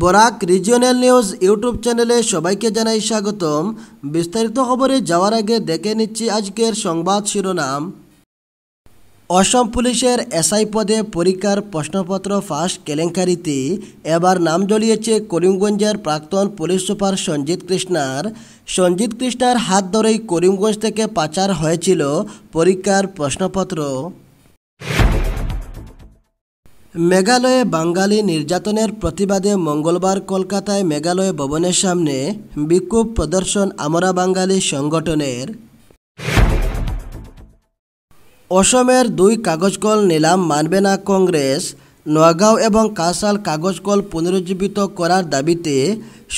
Barak regional news YouTube চ্যানেলে সবাইকে জানাই স্বাগতম বিস্তারিত খবরে যাওয়ার আগে দেখে নিচ্ছি আজকের সংবাদ শিরোনাম অসম পুলিশের এসআই পদে পরীক্ষার প্রশ্নপত্র ফাঁস কেলেঙ্কারিতে এবার নাম জ্বলিয়েছে করিমগঞ্জের প্রাক্তন পুলিশ সুপার সঞ্জিত কৃষ্ণার সঞ্জিত কৃষ্ণার হাত ধরেই করিমগঞ্জ থেকে পাচার হয়েছিল পরীক্ষার প্রশ্নপত্র মেঘালয়ে বাঙালি নির্যাতনের প্রতিবাদে মঙ্গলবার কলকাতায় মেঘালয় ভবনের সামনে বিক্ষোভ প্রদর্শন আমরা বাঙালি সংগঠনের অসমের দুই কাগজকল নিলাম মানবে না কংগ্রেস নোয়াগাঁও এবং কাসাল কাগজকল পুনরুজ্জীবিত করার দাবিতে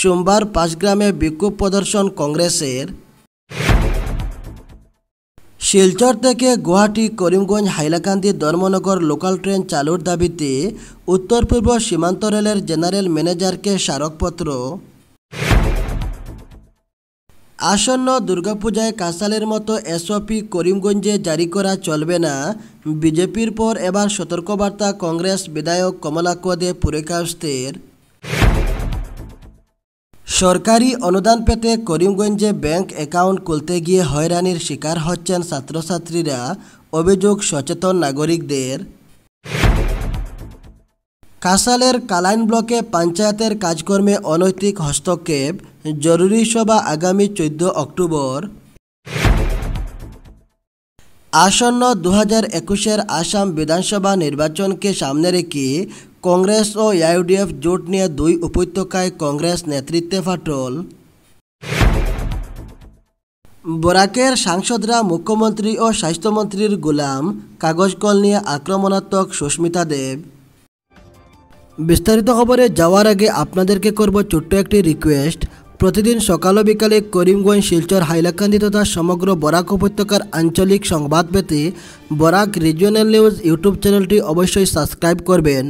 সোমবার পাঁচগ্রামে বিক্ষোভ প্রদর্শন কংগ্রেসের শিলচর থেকে গুয়াহাটি করিমগঞ্জ হাইলাকান্দি ধর্মনগর লোকাল ট্রেন চালুর দাবিতে উত্তর পূর্ব সীমান্ত রেলের জেনারেল ম্যানেজারকে স্মারকপত্র আসন্ন দুর্গাপূজায় কাসালের মতো এসওপি করিমগঞ্জে জারি করা চলবে না বিজেপির পর এবার সতর্কবার্তা কংগ্রেস বিধায়ক কমলাকদে পুরেকাস্তের সরকারি অনুদান পেতে করিমগঞ্জে ব্যাংক অ্যাকাউন্ট খুলতে গিয়ে হয়রানির শিকার হচ্ছেন ছাত্রছাত্রীরা অভিযোগ সচেতন নাগরিকদের কাসালের কালাইন ব্লকে পঞ্চায়েতের কাজকর্মে অনৈতিক হস্তক্ষেপ জরুরি সভা আগামী চোদ্দ অক্টোবর আসন্ন দু হাজার একুশের আসাম বিধানসভা নির্বাচনকে সামনে রেখে কংগ্রেস ও আইউডিএফ জোট নিয়ে দুই উপত্যকায় কংগ্রেস নেতৃত্বে ফাটল বরাকের সাংসদরা মুখ্যমন্ত্রী ও স্বাস্থ্যমন্ত্রীর গোলাম কাগজ কল নিয়ে আক্রমণাত্মক সুস্মিতা দেব বিস্তারিত খবরে যাওয়ার আগে আপনাদেরকে করব ছোট্ট একটি রিকোয়েস্ট প্রতিদিন সকাল ও বিকালে করিমগঞ্জ শিলচর হাইলাকান্দি তথা সমগ্র বরাক উপত্যকার আঞ্চলিক সংবাদ পেতে বরাক রিজিওনাল নিউজ ইউটিউব চ্যানেলটি অবশ্যই সাবস্ক্রাইব করবেন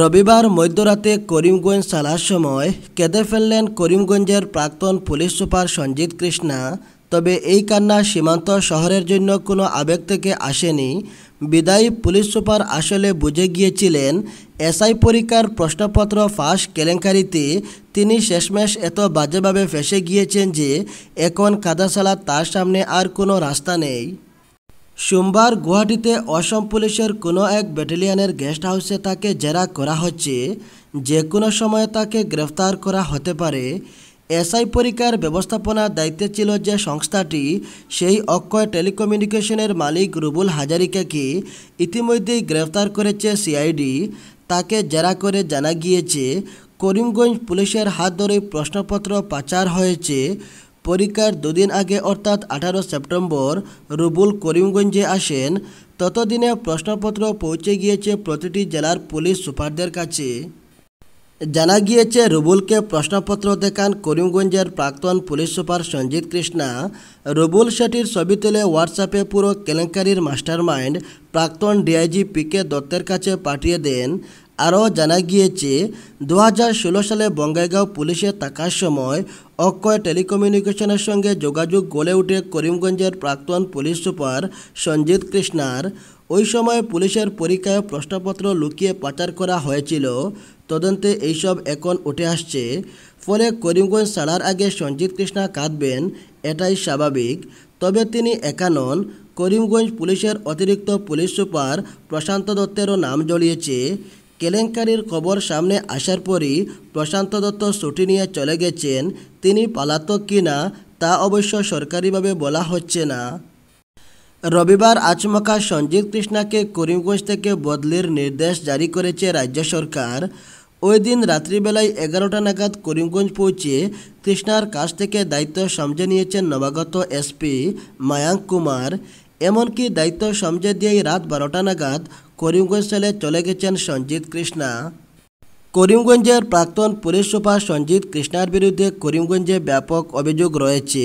রবিবার মধ্যরাতে করিমগঞ্জ চালার সময় কেঁদে ফেললেন করিমগঞ্জের প্রাক্তন পুলিশ সুপার সঞ্জিত কৃষ্ণা তবে এই কান্না সীমান্ত শহরের জন্য কোনো আবেগ থেকে আসেনি বিদায়ী পুলিশ সুপার আসলে বুঝে গিয়েছিলেন এসআই পরীক্ষার প্রশ্নপত্র ফাঁস কেলেঙ্কারিতে তিনি শেষমেশ এত বাজেভাবে ফেসে গিয়েছেন যে এখন কাদাশালা তার সামনে আর কোনো রাস্তা নেই সোমবার গুয়াহাটিতে অসম পুলিশের কোনো এক ব্যাটালিয়ানের গেস্ট হাউসে তাকে জেরা করা হচ্ছে যে কোনো সময়ে তাকে গ্রেফতার করা হতে পারে এসআই পরীক্ষার ব্যবস্থাপনার দায়িত্বে ছিল যে সংস্থাটি সেই অক্ষয় টেলিকমিউনিকেশনের মালিক রুবুল হাজারিকাকে ইতিমধ্যেই গ্রেফতার করেছে সিআইডি তাকে জেরা করে জানা গিয়েছে করিমগঞ্জ পুলিশের হাত ধরে প্রশ্নপত্র পাচার হয়েছে পরীক্ষার দুদিন আগে অর্থাৎ আঠারো সেপ্টেম্বর রুবুল করিমগঞ্জে আসেন ততদিনে প্রশ্নপত্র পৌঁছে গিয়েছে প্রতিটি জেলার পুলিশ সুপারদের কাছে জানা গিয়েছে রুবুলকে প্রশ্নপত্র দেখান করিমগঞ্জের প্রাক্তন পুলিশ সুপার সঞ্জিত কৃষ্ণা রুবুল শেঠির ছবি তুলে হোয়াটসঅ্যাপে পুরো কেলেঙ্কারির মাস্টারমাইন্ড প্রাক্তন ডিআইজি পি কে দত্তের কাছে পাঠিয়ে দেন আরও জানা গিয়েছে দু হাজার ষোলো সালে বঙ্গাইগাঁও পুলিশে থাকার সময় অক্ষয় টেলিকমিউনিকেশনের সঙ্গে যোগাযোগ গড়ে উঠে করিমগঞ্জের প্রাক্তন পুলিশ সুপার সঞ্জিত কৃষ্ণার ওই সময় পুলিশের পরীক্ষায় প্রশ্নপত্র লুকিয়ে পাচার করা হয়েছিল তদন্তে এইসব এখন উঠে আসছে ফলে করিমগঞ্জ ছাড়ার আগে সঞ্জিত কৃষ্ণা কাঁদবেন এটাই স্বাভাবিক তবে তিনি একানন করিমগঞ্জ পুলিশের অতিরিক্ত পুলিশ সুপার প্রশান্ত দত্তেরও নাম জড়িয়েছে কেলেঙ্কারির খবর সামনে আসার পরই প্রশান্ত দত্ত ছুটি নিয়ে চলে গেছেন তিনি পালাতক কিনা তা অবশ্য সরকারিভাবে বলা হচ্ছে না রবিবার আচমকা সঞ্জীব কৃষ্ণাকে করিমগঞ্জ থেকে বদলির নির্দেশ জারি করেছে রাজ্য সরকার ওই দিন রাত্রিবেলায় এগারোটা নাগাদ করিমগঞ্জ পৌঁছে কৃষ্ণার কাছ থেকে দায়িত্ব সমঝে নিয়েছেন নবাগত এসপি মায়াঙ্ক কুমার এমনকি দায়িত্ব সমঝে দিয়েই রাত বারোটা নাগাদ করিমগঞ্জ সালে চলে গেছেন সঞ্জিত কৃষ্ণা করিমগঞ্জের প্রাক্তন পুলিশ সুপার সঞ্জিত কৃষ্ণার বিরুদ্ধে করিমগঞ্জে ব্যাপক অভিযোগ রয়েছে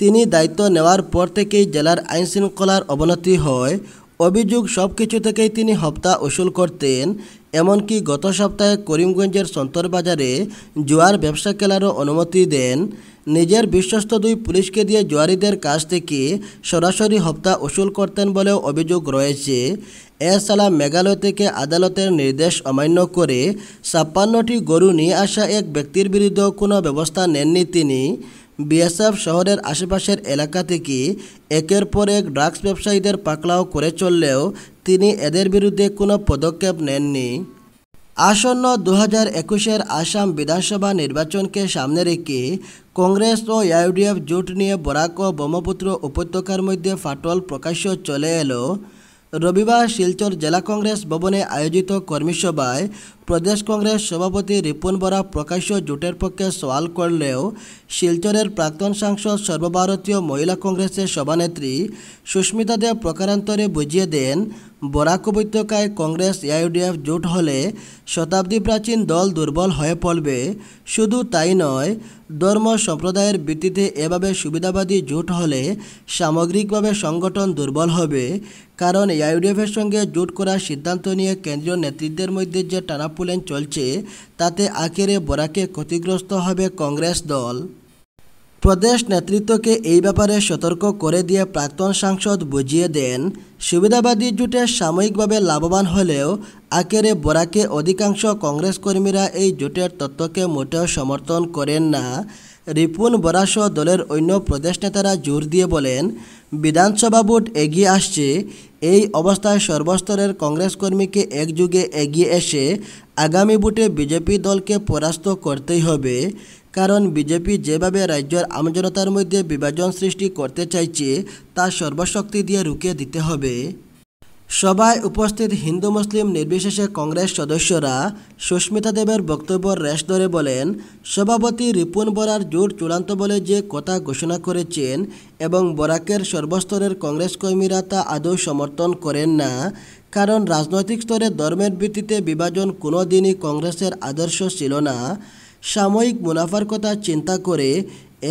তিনি দায়িত্ব নেওয়ার পর থেকেই জেলার আইন শৃঙ্খলার অবনতি হয় অভিযোগ সব কিছু থেকেই তিনি হপ্তা উসুল করতেন এমনকি গত সপ্তাহে করিমগঞ্জের সন্তর বাজারে জোয়ার ব্যবসা কেলারও অনুমতি দেন নিজের বিশ্বস্ত দুই পুলিশকে দিয়ে জোয়ারিদের কাছ থেকে সরাসরি হপ্তা উসুল করতেন বলেও অভিযোগ রয়েছে এছাড়া মেঘালয় থেকে আদালতের নির্দেশ অমান্য করে ছাপ্পান্নটি গরু নিয়ে আসা এক ব্যক্তির বিরুদ্ধে কোনো ব্যবস্থা নেননি তিনি বিএসএফ শহরের আশেপাশের এলাকা থেকে একের পর এক ড্রাগস ব্যবসায়ীদের পাকলাও করে চললেও তিনি এদের বিরুদ্ধে কোনো পদক্ষেপ নেননি আসন্ন দু হাজার একুশের আসাম বিধানসভা নির্বাচনকে সামনে রেখে কংগ্রেস ও ইউডিএফ জোট নিয়ে বরাক ও ব্রহ্মপুত্র উপত্যকার মধ্যে ফাটল প্রকাশ্য চলে এলো রবিবার শিলচর জেলা কংগ্রেস ভবনে আয়োজিত কর্মীসভায় প্রদেশ কংগ্রেস সভাপতি রিপুন বরা প্রকাশ্য জোটের পক্ষে সওয়াল করলেও শিলচরের প্রাক্তন সাংসদ সর্বভারতীয় মহিলা কংগ্রেসের সভানেত্রী সুস্মিতা দেব প্রকারান্তরে বুঝিয়ে দেন বরাক উপত্যকায় কংগ্রেস এআইডিএফ জোট হলে শতাব্দী প্রাচীন দল দুর্বল হয়ে পড়বে শুধু তাই নয় ধর্ম সম্প্রদায়ের ভিত্তিতে এভাবে সুবিধাবাদী জোট হলে সামগ্রিকভাবে সংগঠন দুর্বল হবে কারণ এআইডিএফের সঙ্গে জোট করার সিদ্ধান্ত নিয়ে কেন্দ্রীয় নেতৃত্বের মধ্যে যে টানাপোলেন চলছে তাতে আখেরে বরাকে ক্ষতিগ্রস্ত হবে কংগ্রেস দল প্রদেশ নেতৃত্বকে এই ব্যাপারে সতর্ক করে দিয়ে প্রাক্তন সাংসদ বুঝিয়ে দেন সুবিধাবাদী জোটে সাময়িকভাবে লাভবান হলেও আকেরে বরাকে অধিকাংশ কংগ্রেস কর্মীরা এই জোটের তত্ত্বকে মোটেও সমর্থন করেন না রিপুন বরাসহ দলের অন্য প্রদেশ নেতারা জোর দিয়ে বলেন বিধানসভা ভোট এগিয়ে আসছে এই অবস্থায় সর্বস্তরের কংগ্রেস কর্মীকে একযুগে এগিয়ে এসে আগামী ভোটে বিজেপি দলকে পরাস্ত করতেই হবে কারণ বিজেপি যেভাবে রাজ্যের আমজনতার মধ্যে বিভাজন সৃষ্টি করতে চাইছে তা সর্বশক্তি দিয়ে রুখে দিতে হবে সভায় উপস্থিত হিন্দু মুসলিম নির্বিশেষে কংগ্রেস সদস্যরা সুস্মিতা দেবের বক্তব্য রেশ ধরে বলেন সভাপতি রিপুন বরার জোট চূড়ান্ত বলে যে কথা ঘোষণা করেছেন এবং বরাকের সর্বস্তরের কংগ্রেস কর্মীরা তা আদৌ সমর্থন করেন না কারণ রাজনৈতিক স্তরে ধর্মের ভিত্তিতে বিভাজন কোনো দিনই কংগ্রেসের আদর্শ ছিল না সাময়িক মুনাফার কথা চিন্তা করে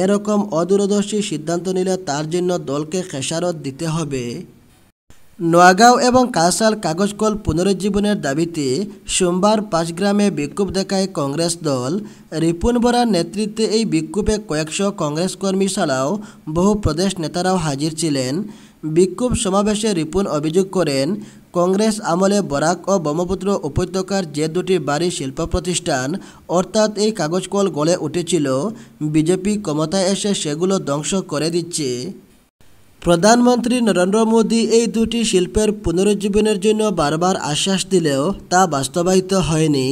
এরকম অদূরদর্শী সিদ্ধান্ত নিলে তার জন্য দলকে খেসারত দিতে হবে নোয়াগাঁও এবং কাসাল কাগজকল পুনরুজ্জীবনের দাবিতে সোমবার পাঁচগ্রামে বিক্ষোভ দেখায় কংগ্রেস দল রিপুন বরার নেতৃত্বে এই বিক্ষোভে কয়েকশো কংগ্রেস কর্মী ছাড়াও বহু প্রদেশ নেতারাও হাজির ছিলেন বিক্ষোভ সমাবেশে রিপুন অভিযোগ করেন কংগ্রেস আমলে বরাক ও ব্রহ্মপুত্র উপত্যকার যে দুটি বাড়ি শিল্প প্রতিষ্ঠান অর্থাৎ এই কাগজকল গলে গড়ে উঠেছিল বিজেপি ক্ষমতায় এসে সেগুলো ধ্বংস করে দিচ্ছে প্রধানমন্ত্রী নরেন্দ্র মোদী এই দুটি শিল্পের পুনরুজ্জীবনের জন্য বারবার আশ্বাস দিলেও তা বাস্তবায়িত হয়নি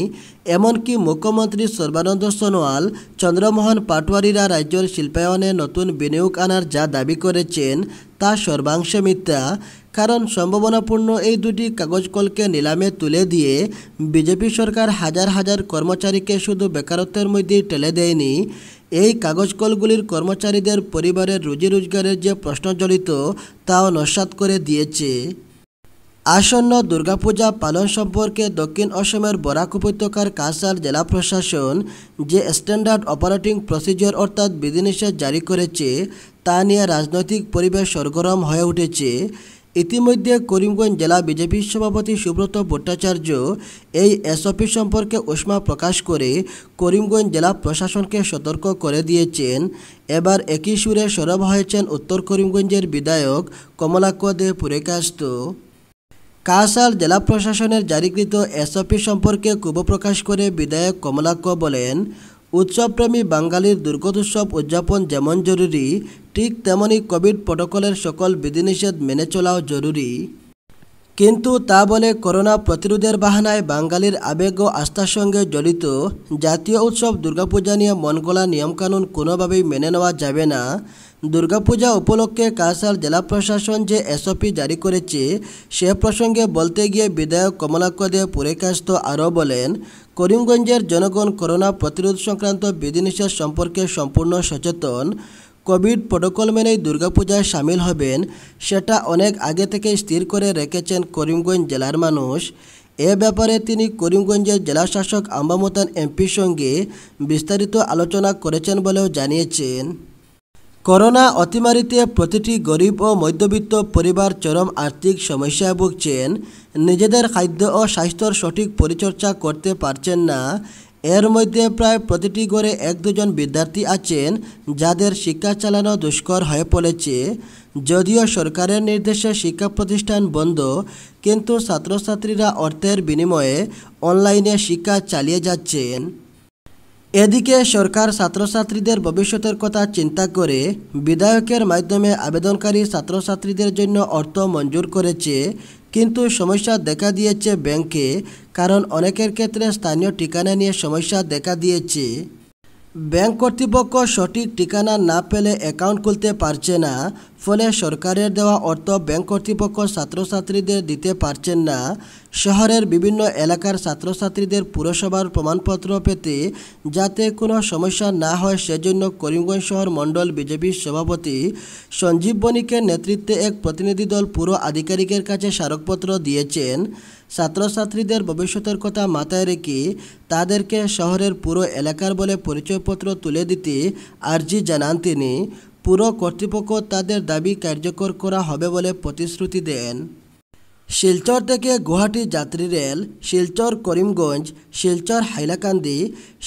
এমনকি মুখ্যমন্ত্রী সর্বানন্দ সোনোয়াল চন্দ্রমোহন পাটোয়ারিরা রাজ্যের শিল্পায়নে নতুন বিনিয়োগ আনার যা দাবি করেছেন তা সর্বাংশে মিথ্যা কারণ সম্ভাবনাপূর্ণ এই দুটি কাগজ কলকে নিলামে তুলে দিয়ে বিজেপি সরকার হাজার হাজার কর্মচারীকে শুধু বেকারত্বের মধ্যেই টেলে দেয়নি এই কাগজ কলগুলির কর্মচারীদের পরিবারের রুজি রোজগারের যে প্রশ্ন জড়িত তাও নস্বাত করে দিয়েছে আসন্ন দুর্গাপূজা পালন সম্পর্কে দক্ষিণ অসমের বরাক উপত্যকার কাছাড় জেলা প্রশাসন যে স্ট্যান্ডার্ড অপারেটিং প্রসিজিওর অর্থাৎ বিধিনিষেধ জারি করেছে তা নিয়ে রাজনৈতিক পরিবেশ সরগরম হয়ে উঠেছে ইতিমধ্যে করিমগঞ্জ জেলা বিজেপি সভাপতি সুব্রত ভট্টাচার্য এই এসওপি সম্পর্কে উষ্মা প্রকাশ করে করিমগঞ্জ জেলা প্রশাসনকে সতর্ক করে দিয়েছেন এবার একই সুরে সরব হয়েছেন উত্তর করিমগঞ্জের বিধায়ক দে পুরেকাস্ত কাসাল জেলা প্রশাসনের জারিকৃত এসওপি সম্পর্কে ক্ষোভ প্রকাশ করে বিধায়ক কমলাক্ষ বলেন উৎসবপ্রেমী বাঙালির দুর্গোৎসব উদযাপন যেমন জরুরি ঠিক তেমনি কোভিড প্রটোকলের সকল বিধিনিষেধ মেনে চলাও জরুরি কিন্তু তা বলে করোনা প্রতিরোধের বাহানায় বাঙালির আবেগ ও আস্থার সঙ্গে জড়িত জাতীয় উৎসব দুর্গাপূজা নিয়ে মনগোলা নিয়মকানুন কোনোভাবেই মেনে নেওয়া যাবে না দুর্গাপূজা উপলক্ষে কাঁসাল জেলা প্রশাসন যে এসওপি জারি করেছে সে প্রসঙ্গে বলতে গিয়ে বিধায়ক কমলাক্ষ দেব পুরেকাস্ত আরও বলেন করিমগঞ্জের জনগণ করোনা প্রতিরোধ সংক্রান্ত বিধিনিষেধ সম্পর্কে সম্পূর্ণ সচেতন কোভিড প্রোটোকল মেনেই দুর্গাপূজায় সামিল হবেন সেটা অনেক আগে থেকে স্থির করে রেখেছেন করিমগঞ্জ জেলার মানুষ এ ব্যাপারে তিনি করিমগঞ্জের জেলা শাসক আম্বামতান এমপির সঙ্গে বিস্তারিত আলোচনা করেছেন বলেও জানিয়েছেন করোনা অতিমারিতে প্রতিটি গরিব ও মধ্যবিত্ত পরিবার চরম আর্থিক সমস্যায় ভুগছেন নিজেদের খাদ্য ও স্বাস্থ্যর সঠিক পরিচর্যা করতে পারছেন না এর মধ্যে প্রায় প্রতিটি ঘরে এক দুজন বিদ্যার্থী আছেন যাদের শিক্ষা চালানো দুষ্কর হয়ে পড়েছে যদিও সরকারের নির্দেশে শিক্ষা প্রতিষ্ঠান বন্ধ কিন্তু ছাত্রছাত্রীরা অর্থের বিনিময়ে অনলাইনে শিক্ষা চালিয়ে যাচ্ছেন এদিকে সরকার ছাত্রছাত্রীদের ভবিষ্যতের কথা চিন্তা করে বিধায়কের মাধ্যমে আবেদনকারী ছাত্রছাত্রীদের জন্য অর্থ মঞ্জুর করেছে কিন্তু সমস্যা দেখা দিয়েছে ব্যাংকে কারণ অনেকের ক্ষেত্রে স্থানীয় ঠিকানা নিয়ে সমস্যা দেখা দিয়েছে ব্যাংক কর্তৃপক্ষ সঠিক ঠিকানা না পেলে অ্যাকাউন্ট খুলতে পারছে না ফলে সরকারের দেওয়া অর্থ ব্যাংক কর্তৃপক্ষ ছাত্রছাত্রীদের দিতে পারছেন না শহরের বিভিন্ন এলাকার ছাত্রছাত্রীদের পুরসভার প্রমাণপত্র পেতে যাতে কোনো সমস্যা না হয় সেজন্য করিমগঞ্জ শহর মণ্ডল বিজেপির সভাপতি সঞ্জীব বণিকের নেতৃত্বে এক প্রতিনিধি দল পুর আধিকারিকের কাছে স্মারকপত্র দিয়েছেন ছাত্রছাত্রীদের ভবিষ্যতের কথা মাথায় রেখে তাদেরকে শহরের পুরো এলাকার বলে পরিচয়পত্র তুলে দিতে আর্জি জানান তিনি পুরো কর্তৃপক্ষ তাদের দাবি কার্যকর করা হবে বলে প্রতিশ্রুতি দেন শিলচর থেকে গুয়াহাটি যাত্রী rail Silchar Karimganj Silchar Hailakandi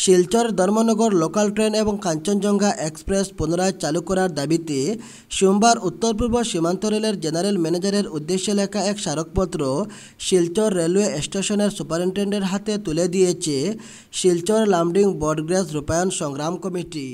Silchar Dharmanagar local train এবং কাঞ্চনজঙ্ঘা এক্সপ্রেস পুনরায় চালু করার দাবিতে সোমবার উত্তর পূর্ব সীমান্ত রেলের জেনারেল ম্যানেজারের উদ্দেশ্যে লেখা এক স্মারকপত্র শিলচর রেলওয়ে স্টেশনের সুপারিনটেন্ডেন্টের হাতে তুলে দিয়েছে শিলচর লামডিং বটগ্রেস রূপায়ণ সংগ্রাম কমিটি